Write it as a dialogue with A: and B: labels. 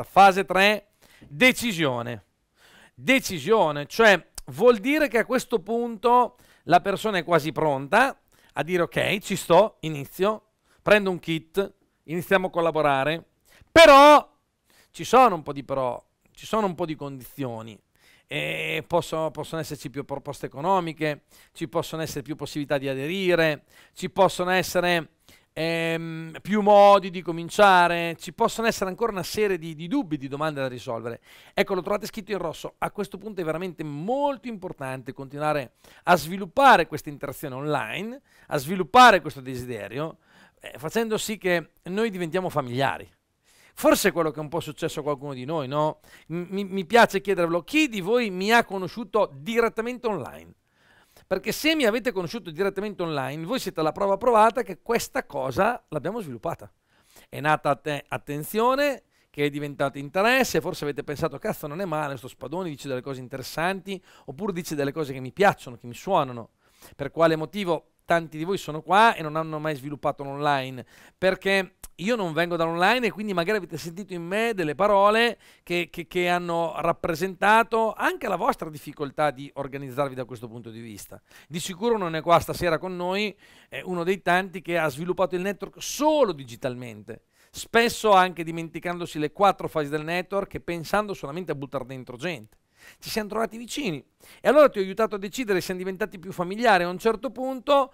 A: Sta fase 3, decisione. Decisione, cioè vuol dire che a questo punto la persona è quasi pronta a dire ok, ci sto, inizio, prendo un kit, iniziamo a collaborare, però ci sono un po' di però, ci sono un po' di condizioni. E possono, possono esserci più proposte economiche, ci possono essere più possibilità di aderire, ci possono essere ehm, più modi di cominciare, ci possono essere ancora una serie di, di dubbi, di domande da risolvere. Ecco, lo trovate scritto in rosso. A questo punto è veramente molto importante continuare a sviluppare questa interazione online, a sviluppare questo desiderio, eh, facendo sì che noi diventiamo familiari. Forse è quello che è un po' successo a qualcuno di noi, no? mi, mi piace chiedervelo, chi di voi mi ha conosciuto direttamente online? Perché se mi avete conosciuto direttamente online, voi siete la prova provata che questa cosa l'abbiamo sviluppata. È nata att attenzione, che è diventato interesse, forse avete pensato cazzo non è male, sto spadone dice delle cose interessanti, oppure dice delle cose che mi piacciono, che mi suonano. Per quale motivo tanti di voi sono qua e non hanno mai sviluppato l'online, perché io non vengo dall'online e quindi magari avete sentito in me delle parole che, che, che, hanno rappresentato anche la vostra difficoltà di organizzarvi da questo punto di vista. Di sicuro non è qua stasera con noi è uno dei tanti che ha sviluppato il network solo digitalmente, spesso anche dimenticandosi le quattro fasi del network e pensando solamente a buttare dentro gente. Ci siamo trovati vicini e allora ti ho aiutato a decidere, siamo diventati più familiari a un certo punto